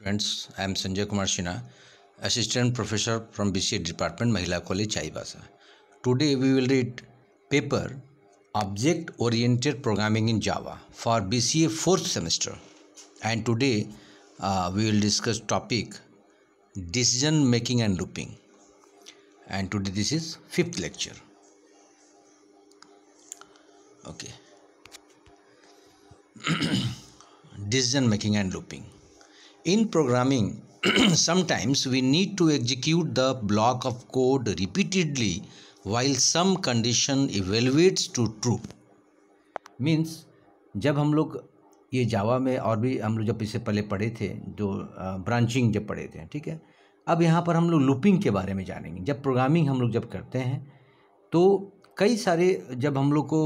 Friends, I am Sanjay Kumar Shina, Assistant Professor from BCA Department, Mahila College, Chaibasa. Today we will read paper Object Oriented Programming in Java for BCA 4th semester. And today uh, we will discuss topic Decision Making and Looping. And today this is 5th lecture. Okay. Decision Making and Looping in programming sometimes we need to execute the block of code repeatedly while some condition evaluates to true means जब हम लोग ये जावा में और भी हम लोग जब इससे पहले पढ़े थे जो ब्रांचिंग जब पढ़े थे ठीक है अब यहाँ पर हम लोग लूपिंग के बारे में जानेंगे जब प्रोग्रामिंग हम लोग जब करते हैं तो कई सारे जब हम लोग को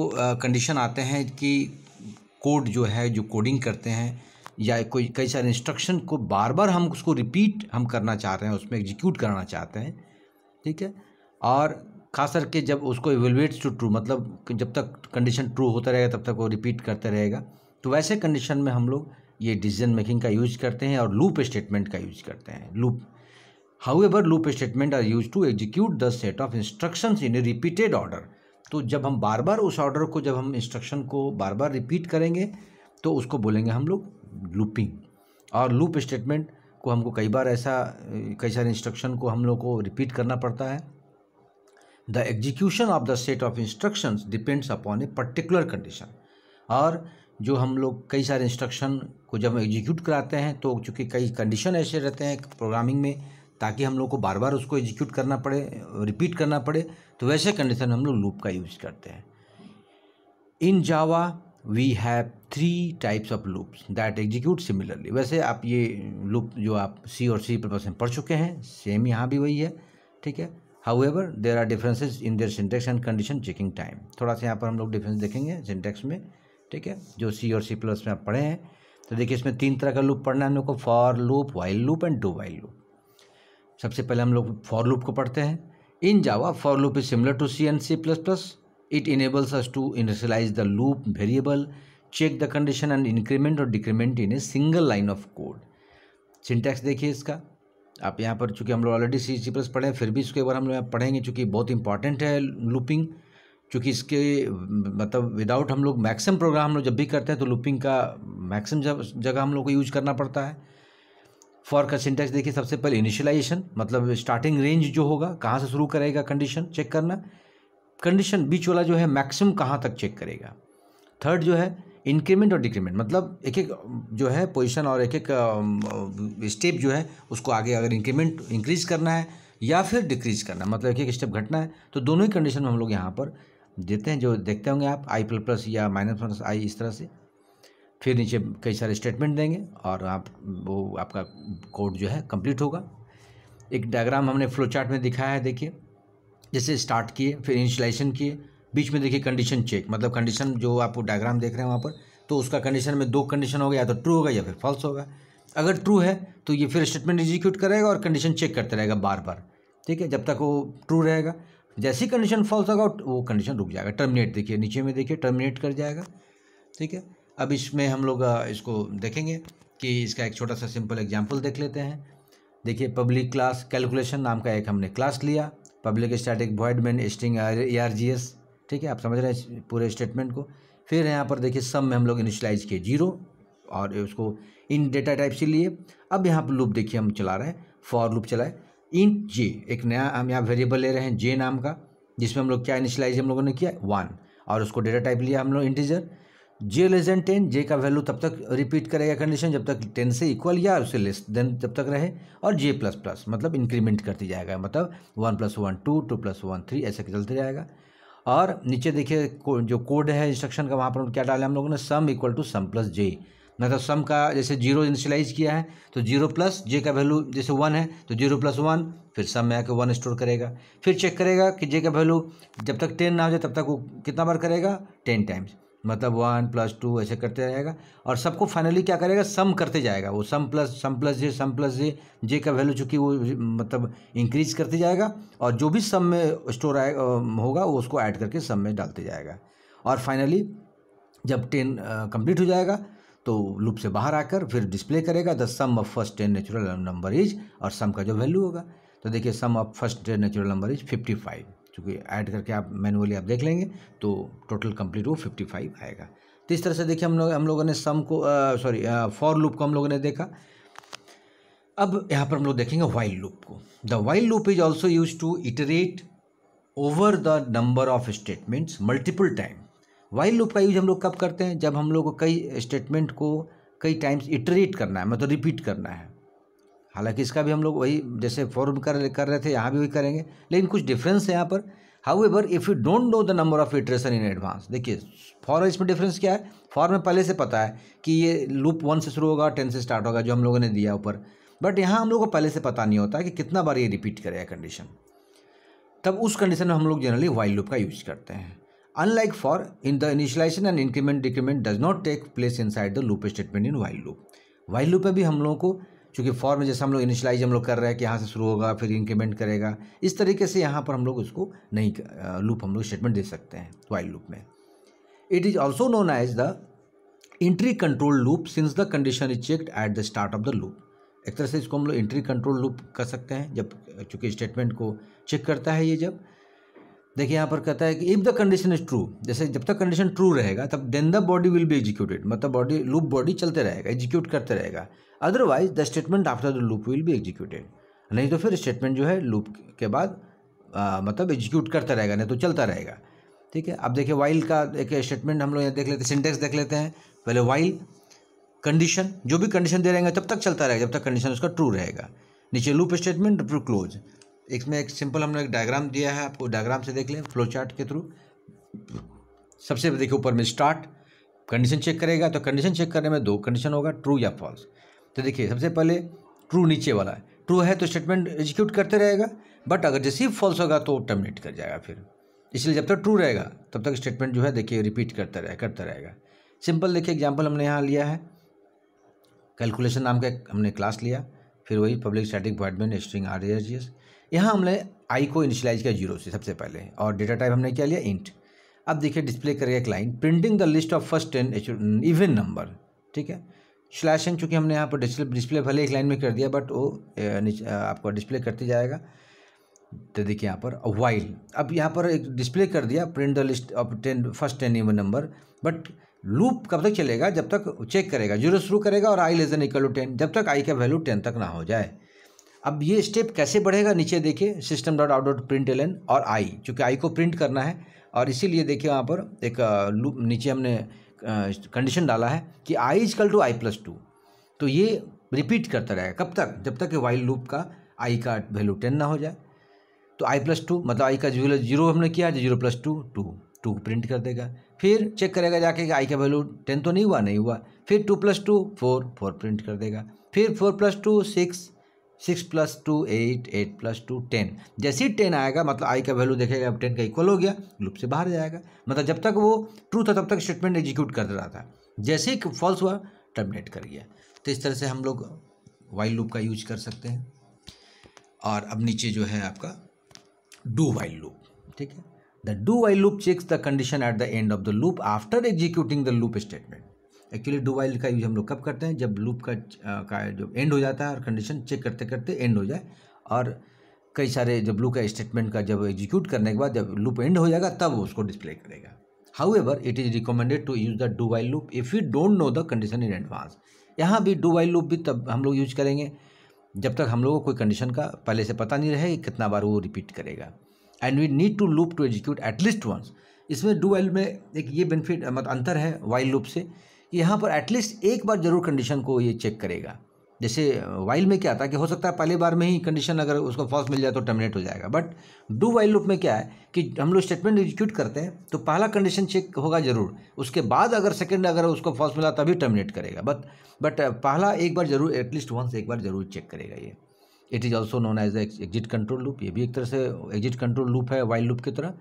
कंडीशन आते हैं कि कोड जो है जो कोडिंग करते हैं या कोई कई सारे इंस्ट्रक्शन को बार बार हम उसको रिपीट हम करना चाह रहे हैं उसमें एग्जीक्यूट करना चाहते हैं ठीक है और खास करके जब उसको एवेलुएट्स टू ट्रू मतलब जब तक कंडीशन ट्रू होता रहेगा तब तक वो रिपीट करते रहेगा तो वैसे कंडीशन में हम लोग ये डिसीजन मेकिंग का यूज करते हैं और लूप स्टेटमेंट का यूज करते हैं loop however loop statement are use to execute the set of instruction in a repeated order तो जब हम बार बार उस ऑर्डर को जब हम इंस्ट्रक्शन को बार बार रिपीट करेंगे तो उसको बोलेंगे हम लोग लूपिंग और लूप स्टेटमेंट को हमको कई बार ऐसा कई सारे इंस्ट्रक्शन को हम लोग को रिपीट करना पड़ता है the execution of the set of instruction depends upon a particular condition और जो हम लोग कई सारे इंस्ट्रक्शन को जब एग्जीक्यूट कराते हैं तो चूँकि कई कंडीशन ऐसे रहते हैं प्रोग्रामिंग में ताकि हम लोग को बार बार उसको एग्जीक्यूट करना पड़े रिपीट करना पड़े तो वैसे कंडीशन हम लोग लूप का यूज़ करते हैं in Java we have three types of loops that execute similarly वैसे आप ये लूप जो आप सी और सी पर्पज में पढ़ चुके हैं सेम यहाँ भी वही है ठीक है however there are differences in their syntax and condition checking time थोड़ा सा यहाँ पर हम लोग डिफरेंस देखेंगे सिंटेक्स में ठीक है जो सी और सी प्लस में आप पढ़े हैं तो देखिए इसमें तीन तरह का लूप पढ़ना है हम लोग को for loop while loop and do while loop सबसे पहले हम लोग फॉर लूप को पढ़ते हैं in Java for loop is similar to C and C plus plus It enables us to initialize the loop variable, check the condition and increment or decrement in a single line of code. syntax देखिए इसका आप यहाँ पर चूँकि हम लोग already सी C plus पढ़े हैं फिर भी इसके बारे हम लोग यहाँ पढ़ेंगे चूँकि बहुत इंपॉर्टेंट है लूपिंग चूँकि इसके मतलब विदाउट हम लोग मैक्सिमम प्रोग्राम हम लोग जब भी करते हैं तो लूपिंग का मैक्सिमम जगह हम लोग को यूज करना पड़ता है फॉर का सिंटेक्स देखिए सबसे पहले इनिशियलाइजेशन मतलब स्टार्टिंग रेंज जो होगा कहाँ से शुरू करेगा कंडीशन चेक करना कंडीशन बीच वाला जो है मैक्सिमम कहाँ तक चेक करेगा थर्ड जो है इंक्रीमेंट और डिक्रीमेंट मतलब एक एक जो है पोजीशन और एक एक स्टेप जो है उसको आगे अगर इंक्रीमेंट इंक्रीज करना है या फिर डिक्रीज करना है मतलब एक एक स्टेप घटना है तो दोनों ही कंडीशन में हम लोग यहाँ पर देते हैं जो देखते होंगे आप आई प्लस प्लस या माइनस प्लस आई इस तरह से फिर नीचे कई सारे स्टेटमेंट देंगे और आप वो आपका कोड जो है कंप्लीट होगा एक डायग्राम हमने फ्लो चार्ट में दिखाया है देखिए जैसे स्टार्ट किए फिर इंस्टॉलेशन किए बीच में देखिए कंडीशन चेक मतलब कंडीशन जो आप डायग्राम देख रहे हैं वहाँ पर तो उसका कंडीशन में दो कंडीशन होगा या तो ट्रू होगा या फिर फॉल्स होगा अगर ट्रू है तो ये फिर स्टेटमेंट एग्जीक्यूट करेगा और कंडीशन चेक करते रहेगा बार बार ठीक है जब तक वो ट्रू रहेगा जैसी कंडीशन फॉल्स होगा वो कंडीशन रुक जाएगा टर्मिनेट देखिए नीचे में देखिए टर्मिनेट कर जाएगा ठीक है अब इसमें हम लोग इसको देखेंगे कि इसका एक छोटा सा सिंपल एग्जाम्पल देख लेते हैं देखिए पब्लिक क्लास कैलकुलेशन नाम का एक हमने क्लास लिया public static void main string a R G s ठीक है आप समझ रहे हैं पूरे स्टेटमेंट को फिर यहाँ पर देखिए सम में हम लोग इनिशलाइज किए जीरो और उसको इन डेटा टाइप से लिए अब यहाँ पर लूप देखिए हम चला रहे हैं फॉर लूप चलाए इन जे एक नया हम यहाँ वेरिएबल ले रहे हैं जे नाम का जिसमें हम लोग क्या इनिशलाइज हम लोगों ने किया वन और उसको डेटा टाइप लिया हम लोग integer j less than ten j का वैल्यू तब तक रिपीट करेगा कंडीशन जब तक टेन से इक्वल या उससे लेस देन जब तक रहे और जे प्लस प्लस मतलब इंक्रीमेंट करती जाएगा मतलब one plus one two two plus one three ऐसे चलते जाएगा और नीचे देखिए जो कोड है इंस्ट्रक्शन का वहाँ पर क्या डाला हम लोगों ने sum equal to sum plus j मतलब सम का जैसे जीरो इनिशलाइज किया है तो जीरो प्लस जे का वैल्यू जैसे वन है तो जीरो प्लस वन फिर सम में आकर वन स्टोर करेगा फिर चेक करेगा कि जे का वैल्यू जब तक टेन ना हो जाए तब तक वो कितना बार करेगा टेन टाइम्स मतलब वन प्लस टू ऐसे करते जाएगा और सबको फाइनली क्या करेगा सम करते जाएगा वो sum plus sum plus j sum plus j j का वैल्यू चूँकि वो मतलब इंक्रीज करते जाएगा और जो भी सम में स्टोर आए होगा वो उसको ऐड करके सम में डालते जाएगा और फाइनली जब टेन कंप्लीट हो जाएगा तो लूप से बाहर आकर फिर डिस्प्ले करेगा the sum of first ten natural number is और सम का जो वैल्यू होगा तो देखिए sum of first ten natural number is fifty five चूँकि ऐड करके आप मैनुअली आप देख लेंगे तो टोटल कंप्लीट वो फिफ्टी फाइव आएगा तो इस तरह से देखिए हम लोग हम लोगों ने सम को सॉरी फॉर लूप को हम लोगों ने देखा अब यहाँ पर हम लोग देखेंगे वाइल्ड लूप को the while loop is also use to iterate over the number of statements multiple time while loop का यूज हम लोग कब करते हैं जब हम लोग कई स्टेटमेंट को कई टाइम्स इटरेट करना है मतलब रिपीट करना है हालांकि इसका भी हम लोग वही जैसे फॉर्म कर कर रहे थे यहाँ भी वही करेंगे लेकिन कुछ डिफरेंस है यहाँ पर however if you don't know the number of iteration in advance देखिए फॉर इसमें डिफरेंस क्या है फॉर में पहले से पता है कि ये लूप वन से शुरू होगा टेन से स्टार्ट होगा जो हम लोगों ने दिया ऊपर बट यहाँ हम लोग को पहले से पता नहीं होता कि कितना बार ये रिपीट करेगा कंडीशन तब उस कंडीशन में हम लोग जनरली वाइल लूप का यूज करते हैं unlike for in the initialization and increment decrement does not take place inside the loop statement in while loop while loop में भी हम लोगों को चूँकि फॉर में जैसे हम लोग इनिशलाइज हम लोग कर रहे हैं कि यहाँ से शुरू होगा फिर इंक्रीमेंट करेगा इस तरीके से यहाँ पर हम लोग उसको नहीं लूप हम लोग स्टेटमेंट दे सकते हैं वाइल लूप में it is also known as the entry control loop since the condition is checked at the start of the loop एक तरह से इसको हम लोग इंट्री कंट्रोल लूप कर सकते हैं जब चूँकि स्टेटमेंट को चेक करता है ये जब देखिए यहाँ पर कहता है कि if the condition is true जैसे जब तक कंडीशन ट्रू रहेगा तब then the body will be executed मतलब बॉडी लूप बॉडी चलते रहेगा एग्जीक्यूट करते रहेगा otherwise the statement after the loop will be executed नहीं तो फिर स्टेटमेंट जो है लूप के बाद आ, मतलब एग्जीक्यूट करता रहेगा नहीं तो चलता रहेगा ठीक है अब देखिए वाइल का एक स्टेटमेंट हम लोग यहाँ देख लेते हैं सिंटेक्स देख लेते हैं पहले वाइल कंडीशन जो भी कंडीशन दे रहेंगे तब तक चलता रहेगा जब तक कंडीशन उसका ट्रू रहेगा नीचे लूप स्टेटमेंट ट्रू क्लोज इसमें एक सिंपल हमने एक डायग्राम दिया है आपको डायग्राम से देख लें फ्लो चार्ट के थ्रू सबसे देखिए ऊपर में स्टार्ट कंडीशन चेक करेगा तो कंडीशन चेक करने में दो कंडीशन होगा ट्रू या फॉल्स तो देखिए सबसे पहले ट्रू नीचे वाला है ट्रू है तो स्टेटमेंट एग्जीक्यूट करते रहेगा बट अगर जैसे ही फॉल्स होगा तो टर्मिनेट कर जाएगा फिर इसलिए जब तक ट्रू रहेगा तब तक स्टेटमेंट जो है देखिए रिपीट करता रहे करता रहेगा सिंपल देखिए एग्जाम्पल हमने यहाँ लिया है कैलकुलेशन नाम का हमने क्लास लिया फिर वही public static void main string R जी एस यहाँ हमने आई को इनिशलाइज किया जीरो से सबसे पहले और डेटा टाइप हमने क्या लिया इंट अब देखिए डिस्प्ले करेगा client printing the list of first ten even number ठीक है स्लैशन चूंकि चूँकि हमने यहाँ पर डिस्प्ले डिस्प्ले भले एक लाइन में कर दिया बट वो आपको डिस्प्ले करते जाएगा तो देखिए यहाँ पर वाइल अब यहाँ पर एक डिस्प्ले कर दिया print the list of ten first ten even number but loop कब तक चलेगा जब तक चेक करेगा जीरो शुरू करेगा और I less than equal to ten जब तक आई का वैल्यू टेन तक ना हो जाए अब ये स्टेप कैसे बढ़ेगा नीचे देखिए system dot out dot print L और आई चूँकि आई को प्रिंट करना है और इसीलिए देखिए वहाँ पर एक लूप नीचे हमने कंडीशन डाला है कि I equal to I plus two तो ये रिपीट करता रहेगा कब तक जब तक कि वाइल लूप का आई का वैल्यू टेन ना हो जाए तो आई प्लस टू मतलब आई का वैल्यू जीरो हमने किया zero plus two two two print कर देगा फिर चेक करेगा जाके कि आई का वैल्यू टेन तो नहीं हुआ नहीं हुआ फिर two plus two four four print कर देगा फिर four plus two six six plus two eight eight plus two ten जैसे ही टेन आएगा मतलब आई का वैल्यू देखेगा अब टेन का इक्वल हो गया लूप से बाहर जाएगा मतलब जब तक वो ट्रू था तब तक स्टेटमेंट एग्जीक्यूट कर रहा था जैसे ही फॉल्स हुआ टर्मिनेट कर गया तो इस तरह से हम लोग वाइल्ड लूप का यूज कर सकते हैं और अब नीचे जो है आपका डू वाइल्ड लूप ठीक है the do while loop checks the condition at the end of the loop after executing the loop statement actually do while का यूज हम लोग कब करते हैं जब लूप का का जो एंड हो जाता है और कंडीशन चेक करते करते एंड हो जाए और कई सारे जब लूप का स्टेटमेंट का जब एग्जीक्यूट करने के बाद जब लूप एंड हो जाएगा तब उसको डिस्प्ले करेगा however it is recommended to use the do while loop if you don't know the condition in advance यहाँ भी डू वाइल लूप भी तब हम लोग यूज करेंगे जब तक हम लोगों को कोई कंडीशन का पहले से पता नहीं रहे कितना बार वो रिपीट करेगा and we need to loop to execute at least once इसमें डू वाइल में एक ये बेनिफिट मतलब अंतर है वाइल लूप से यहाँ पर एटलीस्ट एक बार ज़रूर कंडीशन को ये चेक करेगा जैसे वाइल में क्या था कि हो सकता है पहली बार में ही कंडीशन अगर उसको फॉल्स मिल जाए तो टर्मिनेट हो जाएगा बट डू वाइल लूप में क्या है कि हम लोग स्टेटमेंट एग्जीक्यूट करते हैं तो पहला कंडीशन चेक होगा जरूर उसके बाद अगर सेकंड अगर उसको फॉल्स मिला तभी टर्मिनेट करेगा बट बट पहला एक बार जरूर एटलीस्ट वंस एक बार जरूर चेक करेगा ये it is also known as exit control loop ये भी एक तरह से एग्जिट कंट्रोल लूप है वाइल लूप की तरह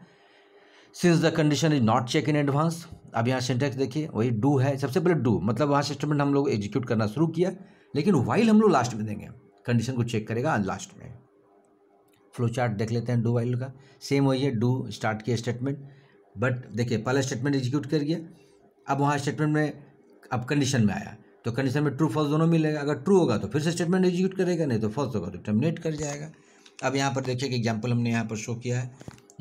since the condition is not check in advance अब यहाँ सेंटेक्स देखिए वही डू है सबसे पहले डू मतलब वहाँ स्टेटमेंट हम लोग एग्जीक्यूट करना शुरू किया लेकिन वाइल हम लोग लास्ट में देंगे कंडीशन को चेक करेगा लास्ट में फ्लो चार्ट देख लेते हैं डू वाइल का सेम वही है डू स्टार्ट किया स्टेटमेंट बट देखिए पहला स्टेटमेंट एग्जीक्यूट कर गया अब वहाँ स्टेटमेंट में अब कंडीशन में आया तो कंडीशन में ट्रू फॉल्स दोनों मिलेगा अगर ट्रू होगा तो फिर से स्टेटमेंट एग्जीक्यूट करेगा नहीं तो फॉल्स होगा तो टर्मिनेट कर जाएगा अब यहाँ पर देखिए कि एग्जाम्पल हमने यहाँ पर शो किया है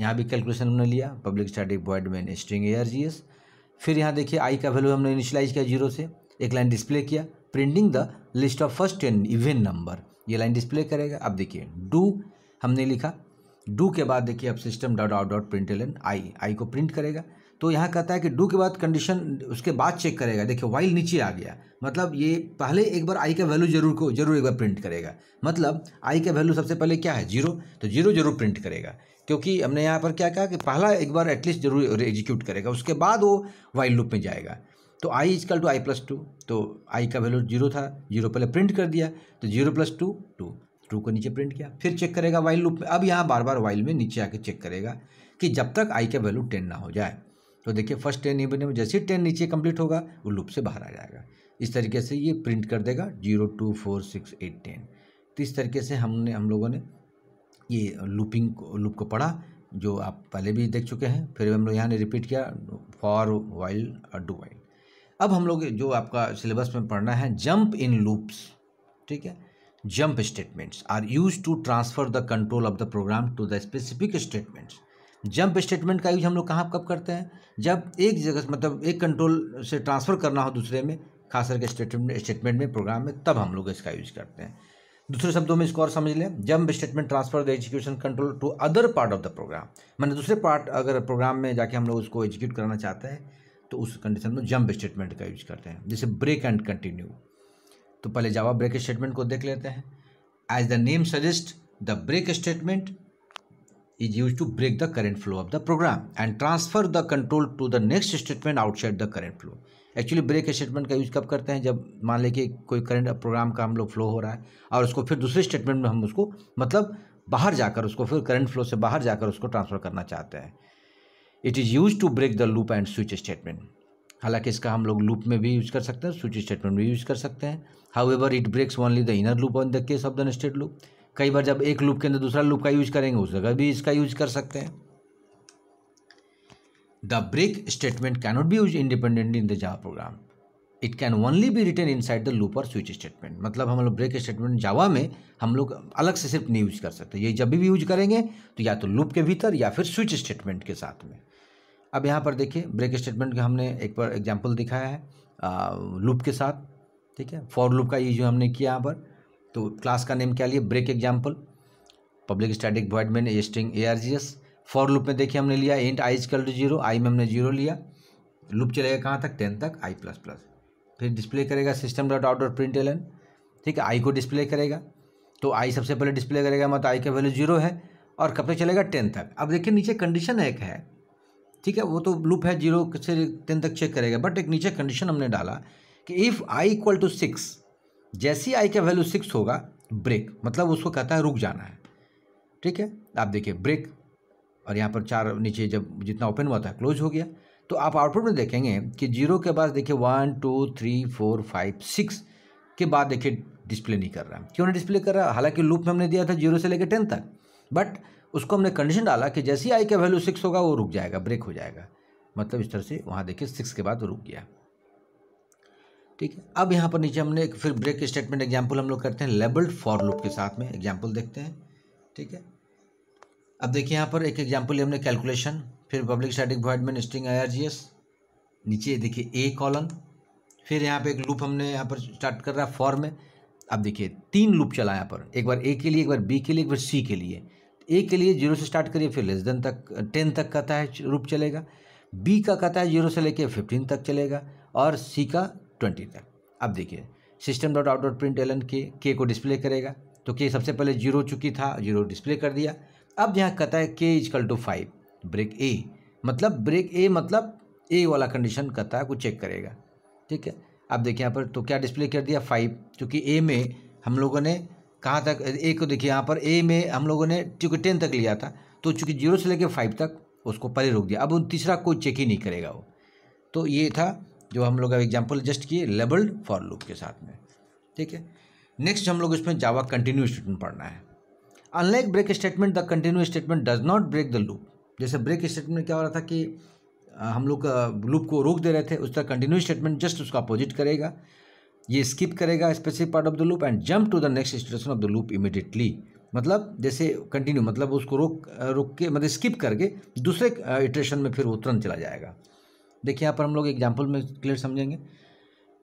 यहाँ भी कैलकुलेशन हमने लिया public static void main string A फिर यहाँ देखिए आई का वैल्यू हमने इनिशलाइज किया जीरो से एक लाइन डिस्प्ले किया printing the list of first and even number ये लाइन डिस्प्ले करेगा अब देखिए डू हमने लिखा डू के बाद देखिए अब system dot out dot print L I I को प्रिंट करेगा तो यहाँ कहता है कि डू के बाद कंडीशन उसके बाद चेक करेगा देखिए वाइल नीचे आ गया मतलब ये पहले एक बार आई का वैल्यू जरूर को जरूर एक बार प्रिंट करेगा मतलब आई का वैल्यू सबसे पहले क्या है जीरो तो जीरो जरूर प्रिंट करेगा क्योंकि हमने यहाँ पर क्या कहा कि पहला एक बार एटलीस्ट जरूर एग्जीक्यूट करेगा उसके बाद वो वाइल्ड लूप में जाएगा तो I equal to I plus two तो आई का वैल्यू जीरो था जीरो पहले प्रिंट कर दिया तो zero plus two two two को नीचे प्रिंट किया फिर चेक करेगा वाइल लूप में अब यहाँ बार बार वाइल में नीचे आके चेक करेगा कि जब तक आई का वैल्यू टेन ना हो जाए तो देखिए फर्स्ट टेन नहीं बने में जैसे ही टेन नीचे कंप्लीट होगा वो लूप से बाहर आ जाएगा इस तरीके से ये प्रिंट कर देगा zero two four six eight ten तो इस तरीके से हमने हम लोगों ने ये लूपिंग लूप को पढ़ा जो आप पहले भी देख चुके हैं फिर हम लोग यहाँ ने रिपीट किया फॉर वाइल और डू वाइल अब हम लोग जो आपका सिलेबस में पढ़ना है जंप इन लूप्स ठीक है jump statements are use to transfer the control of the program to the specific statements jump statement का यूज हम लोग कहाँ कब करते हैं जब एक जगह मतलब एक कंट्रोल से ट्रांसफ़र करना हो दूसरे में खास करके स्टेटमेंट स्टेटमेंट में प्रोग्राम में तब हम लोग इसका यूज करते हैं दूसरे शब्दों में इसको और समझ लें jump statement transfer the execution control to other part of the program मैंने दूसरे पार्ट अगर प्रोग्राम में जाके हम लोग उसको एग्जीक्यूट कराना चाहते हैं तो उस कंडीशन में जंप स्टेटमेंट का यूज करते हैं जैसे ब्रेक एंड कंटिन्यू तो पहले जावा ब्रेक स्टेटमेंट को देख लेते हैं as the name suggest the break statement is use to break the current flow of the program and transfer the control to the next statement outside the current flow actually break statement का use कब करते हैं जब मान लें कि कोई current programme का हम लोग फ्लो हो रहा है और उसको फिर दूसरे स्टेटमेंट में हम उसको मतलब बाहर जाकर उसको फिर करंट फ्लो से बाहर जाकर उसको ट्रांसफ़र करना चाहते हैं it is use to break the loop and switch statement हालांकि इसका हम लोग लूप में भी यूज़ कर सकते हैं स्विच स्टेटमेंट में यूज़ कर सकते हैं however it breaks only the inner loop on the case of the nested loop कई बार जब एक लूप के अंदर दूसरा लूप का यूज़ करेंगे उस जगह भी इसका यूज़ कर सकते हैं The break statement cannot be used independently in the Java program. It can only be return inside the loop और स्विच स्टेटमेंट मतलब हम लोग ब्रेक स्टेटमेंट जावा में हम लोग अलग से सिर्फ नहीं यूज कर सकते ये जब भी यूज करेंगे तो या तो लूप के भीतर या फिर स्विच स्टेटमेंट के साथ में अब यहाँ पर देखिए ब्रेक स्टेटमेंट का हमने एक बार एग्जाम्पल दिखाया है आ, लूप के साथ ठीक है फॉर लूप का ये जो हमने किया यहाँ पर तो क्लास का नेम क्या लिए break example public static void main string A R G S for loop में देखिए हमने लिया int I equal to zero I में हमने जीरो लिया लूप चलेगा कहाँ तक टेन तक आई प्लस प्लस फिर डिस्प्ले करेगा system dot out dot print L N ठीक है आई को डिस्प्ले करेगा तो आई सबसे पहले डिस्प्ले करेगा मतलब आई का वैल्यू जीरो है और कब तक चलेगा टेन तक अब देखिए नीचे कंडीशन एक है ठीक है वो तो लूप है जीरो से टेन तक चेक करेगा बट एक नीचे कंडीशन हमने डाला कि if I equal to six जैसी आई का वैल्यू सिक्स होगा ब्रेक मतलब उसको कहता है रुक जाना है ठीक है आप देखिए ब्रेक और यहाँ पर चार नीचे जब जितना ओपन हुआ था क्लोज हो गया तो आप आउटपुट में देखेंगे कि जीरो के बाद देखिए one two three four five six के बाद देखिए डिस्प्ले नहीं कर रहा क्यों नहीं डिस्प्ले कर रहा हालांकि लूप में हमने दिया था जीरो से लेकर टेन तक बट उसको हमने कंडीशन डाला कि जैसे ही आई का वैल्यू सिक्स होगा वो रुक जाएगा ब्रेक हो जाएगा मतलब इस तरह से वहाँ देखिए सिक्स के बाद रुक गया ठीक है अब यहाँ पर नीचे हमने फिर ब्रेक स्टेटमेंट एग्जाम्पल हम लोग करते हैं लेबल्ड फॉर लूप के साथ में एग्जाम्पल देखते हैं ठीक है अब देखिए यहाँ पर एक एग्जाम्पल हमने कैलकुलेशन फिर पब्लिक स्टैटिक वॉइड में जी एस नीचे देखिए ए कॉलन फिर यहाँ पे एक लूप हमने यहाँ पर स्टार्ट कर रहा है फॉर में अब देखिए तीन लूप चला यहाँ पर एक बार ए के लिए एक बार बी के लिए एक बार सी के लिए ए के लिए जीरो से स्टार्ट करिए फिर लेस देन तक टेन तक कहता है लूप चलेगा बी का कहता है जीरो से लेके फिफ्टीन तक चलेगा और सी का ट्वेंटी तक अब देखिए system dot out dot print L N के के को डिस्प्ले करेगा तो के सबसे पहले जीरो चुकी था जीरो डिस्प्ले कर दिया अब यहाँ कहता है के equal to five break A मतलब ब्रेक ए मतलब ए वाला कंडीशन कहता है को चेक करेगा ठीक है अब देखिए यहाँ पर तो क्या डिस्प्ले कर दिया फाइव क्योंकि ए में हम लोगों ने कहाँ तक ए को देखिए यहाँ पर ए में हम लोगों ने चूँकि टेन तक लिया था तो चूँकि जीरो से लेकर फाइव तक उसको परे रोक दिया अब तीसरा कोई चेक ही नहीं करेगा वो तो ये था जो हम लोग एग्जाम्पल जस्ट किए लेबल्ड फॉर लूप के साथ में ठीक है नेक्स्ट हम लोग इसमें जावा कंटिन्यू स्टेटमेंट पढ़ना है unlike break statement the continue statement does not break the loop जैसे ब्रेक स्टेटमेंट क्या हो रहा था कि हम लोग लूप को रोक दे रहे थे उस तरह कंटिन्यू स्टेटमेंट जस्ट उसका अपोजिट करेगा ये स्किप करेगा specific part of the loop and jump to the next station of the loop immediately मतलब जैसे कंटिन्यू मतलब उसको रोक रोक के मतलब स्किप करके दूसरे इटरेशन में फिर वो तुरंत चला जाएगा देखिए यहाँ पर हम लोग एग्जाम्पल में क्लियर समझेंगे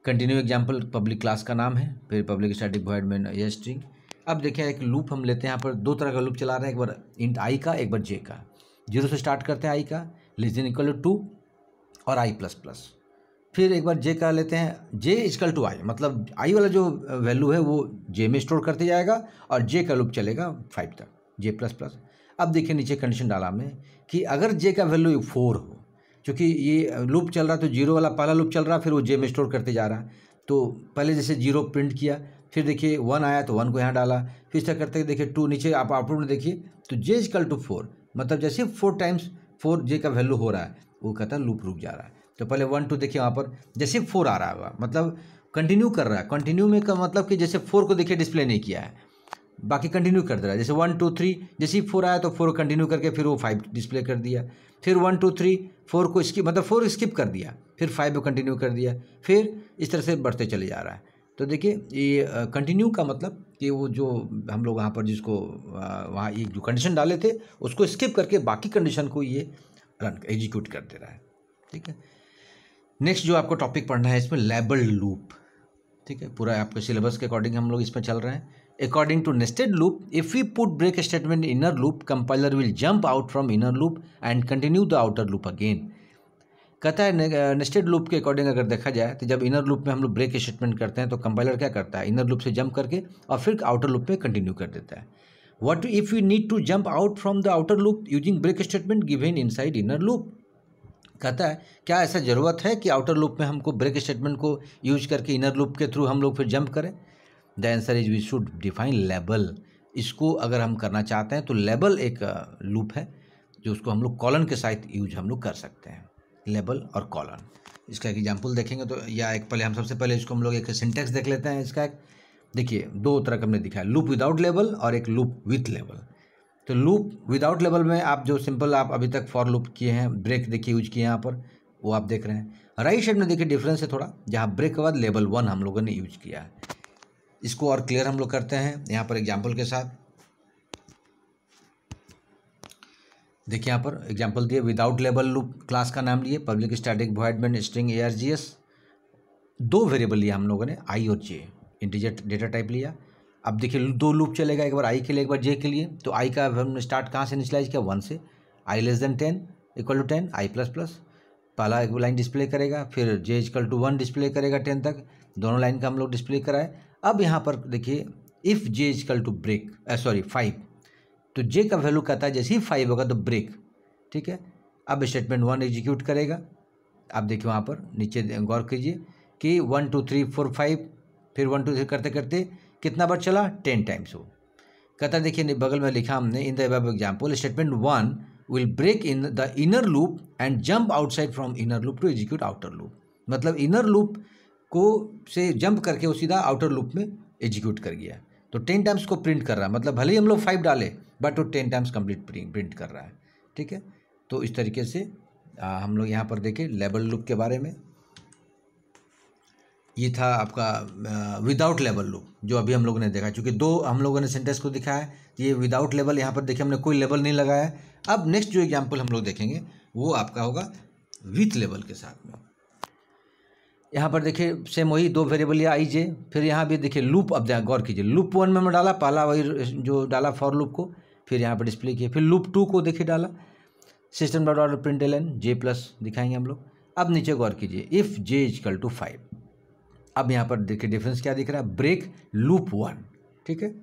कंटिन्यू एग्जाम्पल पब्लिक क्लास का नाम है फिर पब्लिक स्टैटिक वॉइड में ये स्ट्रिंग अब देखें एक लूप हम लेते हैं यहाँ पर दो तरह का लूप चला रहे हैं एक बार इंट आई का एक बार जे का जीरो से स्टार्ट करते हैं आई का less than equal to two और आई प्लस प्लस फिर एक बार जे का लेते हैं जे इजकल टू आई मतलब आई वाला जो वैल्यू है वो जे में स्टोर करते जाएगा और जे का लूप चलेगा फाइव तक जे प्लस प्लस अब देखिए नीचे कंडीशन डाला हमने कि अगर जे का वैल्यू फोर हो क्योंकि ये लूप चल रहा है तो जीरो वाला पहला लूप चल रहा है फिर वो जे में स्टोर करते जा रहा है तो पहले जैसे जीरो प्रिंट किया फिर देखिए वन आया तो वन को यहाँ डाला फिर इसका करते देखिए टू नीचे आप आउटपुट में देखिए तो जे इजकल टू फोर मतलब जैसे फोर टाइम्स फोर जे का वैल्यू हो रहा है वो कहता है लूप रुक जा रहा है तो पहले वन टू देखिए वहाँ पर जैसे फोर आ रहा होगा मतलब कंटिन्यू कर रहा है कंटिन्यू में का मतलब कि जैसे फोर को देखिए डिस्प्ले नहीं किया है बाकी कंटिन्यू कर दे रहा है जैसे वन टू थ्री जैसे फोर आया तो फोर कंटिन्यू करके फिर वो फाइव डिस्प्ले कर दिया फिर वन टू थ्री फोर को स्किप मतलब फोर स्किप कर दिया फिर फाइव को कंटिन्यू कर दिया फिर इस तरह से बढ़ते चले जा रहा है तो देखिए ये कंटिन्यू का मतलब कि वो जो हम लोग वहाँ पर जिसको वहाँ ये जो कंडीशन डाले थे उसको स्किप करके बाकी कंडीशन को ये रन एग्जीक्यूट कर दे रहा है ठीक है नेक्स्ट जो आपको टॉपिक पढ़ना है इसमें लेबल लूप ठीक है पूरा आपके सिलेबस के अकॉर्डिंग हम लोग इसमें चल रहे हैं according to nested loop if you put break statement inner loop compiler will jump out from inner loop and continue the outer loop again कहता है नेस्टेड लूप के अकॉर्डिंग अगर देखा जाए तो जब इनर लूप में हम लोग ब्रेक स्टेटमेंट करते हैं तो कंपाइलर क्या करता है इनर लूप से जंप करके और फिर आउटर लूप में कंटिन्यू कर देता है what if you need to jump out from the outer loop using break statement given inside inner loop कहता है क्या ऐसा ज़रूरत है कि आउटर लूप में हमको ब्रेक स्टेटमेंट को यूज करके इनर लूप के थ्रू हम लोग फिर जंप करें the answer is we should define label इसको अगर हम करना चाहते हैं तो लेबल एक लूप है जो उसको हम लोग कॉलन के साथ यूज हम लोग कर सकते हैं लेबल और कॉलन इसका एक एग्जाम्पल देखेंगे तो या एक पहले हम सबसे पहले इसको हम लोग एक सिंटेक्स देख लेते हैं इसका एक देखिए दो तरह का हमने दिखाया लूप विदाउट लेबल और एक लूप विथ लेबल तो लूप विदाउट लेबल में आप जो सिंपल आप अभी तक फॉर लूप किए हैं ब्रेक देखिए यूज किए यहाँ पर वो आप देख रहे हैं राइट साइड में देखिए डिफरेंस है थोड़ा जहाँ ब्रेक के बाद लेबल वन हम लोगों ने यूज किया है इसको और क्लियर हम लोग करते हैं यहाँ पर एग्जाम्पल के साथ देखिए यहाँ पर एग्जाम्पल दिए विदाउट लेबल लूप क्लास का नाम लिए public static void main string A दो वेरिएबल लिया हम लोगों ने आई और जे इंटीजर डेटा टाइप लिया अब देखिए दो लूप चलेगा एक बार आई के लिए एक बार जे के लिए तो आई का हमने स्टार्ट कहाँ से निचलाइज किया वन से I less than ten equal to ten I plus plus पहला एक लाइन डिस्प्ले करेगा फिर J equal to one display करेगा टेन तक दोनों लाइन का हम लोग डिस्प्ले कराए अब यहाँ पर देखिए if J equal to break sorry five तो जे का वैल्यू कहता है जैसे ही फाइव होगा तो ब्रेक ठीक है अब स्टेटमेंट वन एग्जीक्यूट करेगा आप देखिए वहाँ पर नीचे गौर कीजिए कि one two three four five फिर वन टू थ्री करते करते कितना बार चला टेन टाइम्स वो कहता देखिए बगल में लिखा हमने in the above example statement one will break in the inner loop and jump outside from inner loop to execute outer loop मतलब इनर लूप को से जंप करके वो सीधा आउटर लूप में एग्जीक्यूट कर गया तो टेन टाइम्स को प्रिंट कर रहा है मतलब भले ही हम लोग फाइव डाले बट वो टेन टाइम्स कंप्लीट प्रिंट कर रहा है ठीक है तो इस तरीके से आ, हम लोग यहाँ पर देखें लेबल लुक के बारे में ये था आपका विदाउट लेबल लुक जो अभी हम लोगों ने देखा क्योंकि दो हम लोगों ने सेंटेंस को दिखाया है ये विदाउट लेबल यहाँ पर देखिए हमने कोई लेबल नहीं लगाया अब नेक्स्ट जो एग्जाम्पल हम लोग देखेंगे वो आपका होगा विथ लेबल के साथ में यहाँ पर देखिए सेम वही दो वेरिएबल या आई जे फिर यहाँ भी देखिए लूप अब गौर कीजिए लूप वन में हमने डाला पहला वही जो डाला फॉर लूप को फिर यहाँ पर डिस्प्ले किया फिर लूप टू को देखिए डाला सिस्टम डॉट ऑर्डर print L N J plus दिखाएंगे हम लोग अब नीचे गौर कीजिए if J equal to five अब यहाँ पर देखिए डिफरेंस क्या दिख रहा है ब्रेक लूप वन ठीक है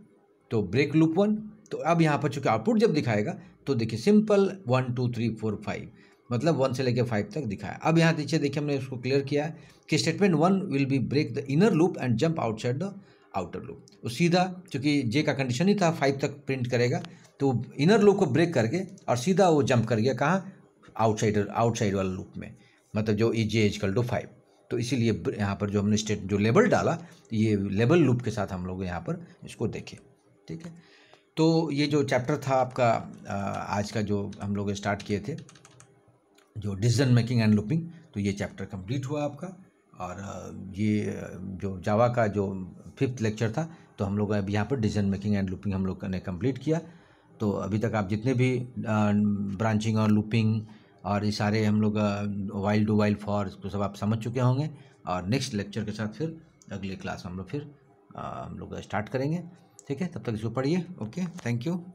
तो ब्रेक लूप वन तो अब यहाँ पर चूंकि आउटपुट जब दिखाएगा तो देखिए simple one two three four five मतलब वन से लेकर फाइव तक दिखाया अब यहाँ नीचे देखिए हमने इसको क्लियर किया है कि statement one will be break the inner loop and jump outside the outer loop वो सीधा चूँकि जे का कंडीशन ही था फाइव तक प्रिंट करेगा तो इनर लूप को ब्रेक करके और सीधा वो जंप कर गया कहाँ आउटसाइड आउटसाइड वाला लूप में मतलब जो ई जे इजकल टू फाइव तो इसीलिए यहाँ पर जो हमने स्टेट जो लेबल डाला ये लेबल लूप के साथ हम लोग यहाँ पर इसको देखें ठीक है तो ये जो चैप्टर था आपका आज का जो हम लोग स्टार्ट किए थे जो डिसीजन मेकिंग एंड लुपिंग तो ये चैप्टर कंप्लीट हुआ आपका और ये जो जावा का जो फिफ्थ लेक्चर था तो हम लोग अभी यहाँ पर डिसीजन मेकिंग एंड लुपिंग हम लोग ने कंप्लीट किया तो अभी तक आप जितने भी ब्रांचिंग और लुपिंग और ये सारे हम लोग वाइल्ड टू वाइल्ड फॉर इसको सब आप समझ चुके होंगे और नेक्स्ट लेक्चर के साथ फिर अगले क्लास में हम लोग फिर हम लोग स्टार्ट करेंगे ठीक है तब तक इसको पढ़िए ओके थैंक यू